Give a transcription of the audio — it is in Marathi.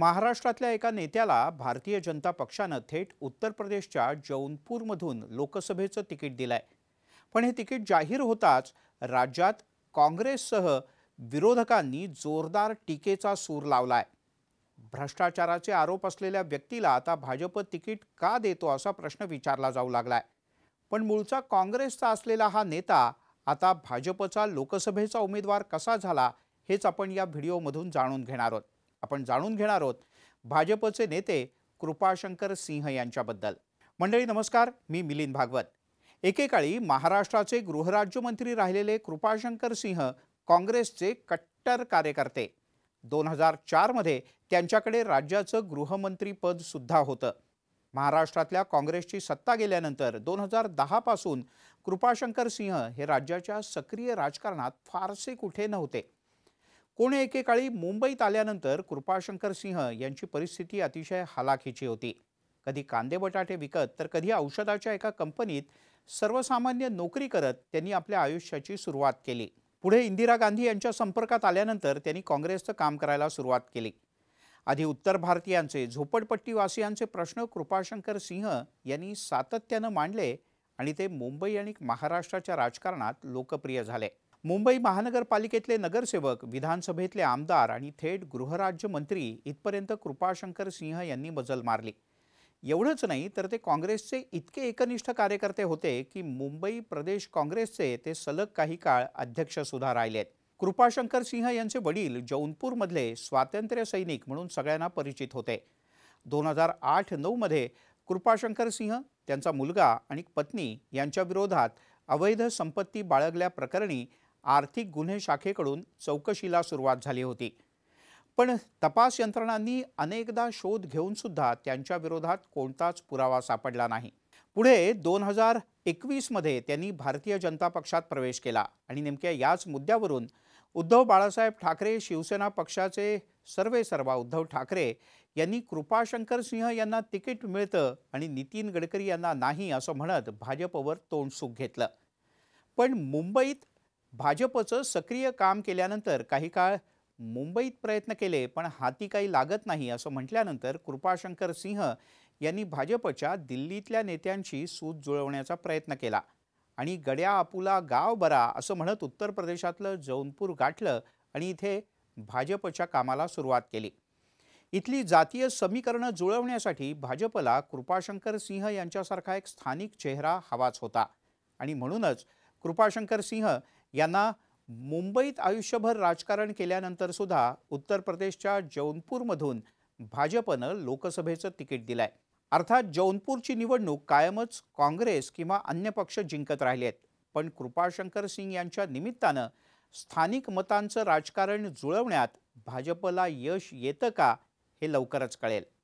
महाराष्ट्रातल्या एका नेत्याला भारतीय जनता पक्षानं थेट उत्तर प्रदेशच्या जौनपूरमधून लोकसभेचं तिकीट आहे पण हे तिकीट जाहीर होताच राज्यात काँग्रेससह विरोधकांनी जोरदार टीकेचा सूर लावलाय भ्रष्टाचाराचे आरोप असलेल्या व्यक्तीला आता भाजप तिकीट का देतो असा प्रश्न विचारला जाऊ लागलाय पण मूळचा काँग्रेसचा असलेला हा नेता आता भाजपचा लोकसभेचा उमेदवार कसा झाला हेच आपण या व्हिडिओमधून जाणून घेणार आहोत आपण जाणून घेणार आहोत भाजपचे नेते कृपाशंकर सिंह यांच्याबद्दल मंडळी नमस्कार मी मिलिंद भागवत एकेकाळी महाराष्ट्राचे गृहराज्यमंत्री राहिलेले कृपाशंकर सिंह काँग्रेसचे कट्टर कार्यकर्ते दोन हजार चारमध्ये त्यांच्याकडे राज्याचं गृहमंत्रीपद सुद्धा होतं महाराष्ट्रातल्या काँग्रेसची सत्ता गेल्यानंतर दोन हजार दहापासून कृपाशंकर सिंह हे राज्याच्या सक्रिय राजकारणात फारसे कुठे नव्हते पुणे एकेकाळी मुंबईत आल्यानंतर कृपाशंकर सिंह यांची परिस्थिती अतिशय हालाखीची होती कधी कांदे बटाटे विकत तर कधी औषधाच्या एका कंपनीत सर्वसामान्य नोकरी करत त्यांनी आपल्या आयुष्याची सुरुवात केली पुढे इंदिरा गांधी यांच्या संपर्कात आल्यानंतर त्यांनी काँग्रेसचं काम करायला सुरुवात केली आधी उत्तर भारतीयांचे झोपडपट्टीवासियांचे प्रश्न कृपाशंकर सिंह यांनी सातत्यानं मांडले आणि ते मुंबई आणि महाराष्ट्राच्या राजकारणात लोकप्रिय झाले मुंबई महानगरपालिकेतले नगरसेवक विधानसभेतले आमदार आणि थेट गृहराज्यमंत्री इथपर्यंत कृपाशंकर सिंह यांनी मजल मारली एवढंच नाही तर ते काँग्रेसचे इतके एकनिष्ठ कार्यकर्ते होते की मुंबई प्रदेश काँग्रेसचे ते सलग काही काळ अध्यक्ष सुद्धा राहिलेत कृपाशंकर सिंह यांचे वडील जौनपूरमधले स्वातंत्र्य सैनिक म्हणून सगळ्यांना परिचित होते दोन हजार आठ नऊमध्ये कृपाशंकर सिंह त्यांचा मुलगा आणि पत्नी यांच्या विरोधात अवैध संपत्ती बाळगल्याप्रकरणी आर्थिक गुन्हे शाखेकडून चौकशीला सुरुवात झाली होती पण तपास यंत्रणांनी अनेकदा शोध घेऊनसुद्धा विरोधात कोणताच पुरावा सापडला नाही पुढे दोन हजार एकवीसमध्ये त्यांनी भारतीय जनता पक्षात प्रवेश केला आणि नेमक्या याच मुद्द्यावरून उद्धव बाळासाहेब ठाकरे शिवसेना पक्षाचे सर्वे सर्वा उद्धव ठाकरे यांनी कृपाशंकर सिंह यांना तिकीट मिळतं आणि नितीन गडकरी यांना नाही असं म्हणत भाजपवर तोंडसुख घेतलं पण मुंबईत भाजपचं सक्रिय काम केल्यानंतर काही काळ मुंबईत प्रयत्न केले पण हाती काही लागत नाही असं म्हटल्यानंतर कृपाशंकर सिंह यांनी भाजपच्या दिल्लीतल्या नेत्यांशी सूत जुळवण्याचा प्रयत्न केला आणि गड्या आपुला गाव बरा असं म्हणत उत्तर प्रदेशातलं जौनपूर गाठलं आणि इथे भाजपच्या कामाला सुरुवात केली इथली जातीय समीकरणं जुळवण्यासाठी भाजपला कृपाशंकर सिंह यांच्यासारखा एक स्थानिक चेहरा हवाच होता आणि म्हणूनच कृपाशंकर सिंह यांना मुंबईत आयुष्यभर राजकारण केल्यानंतर सुद्धा उत्तर प्रदेशच्या जौनपूरमधून भाजपनं लोकसभेचं तिकीट दिलंय अर्थात जौनपूरची निवडणूक कायमच काँग्रेस किंवा अन्य पक्ष जिंकत राहिले आहेत पण कृपाशंकर सिंग यांच्या निमित्तानं स्थानिक मतांचं राजकारण जुळवण्यात भाजपला यश येतं का हे लवकरच कळेल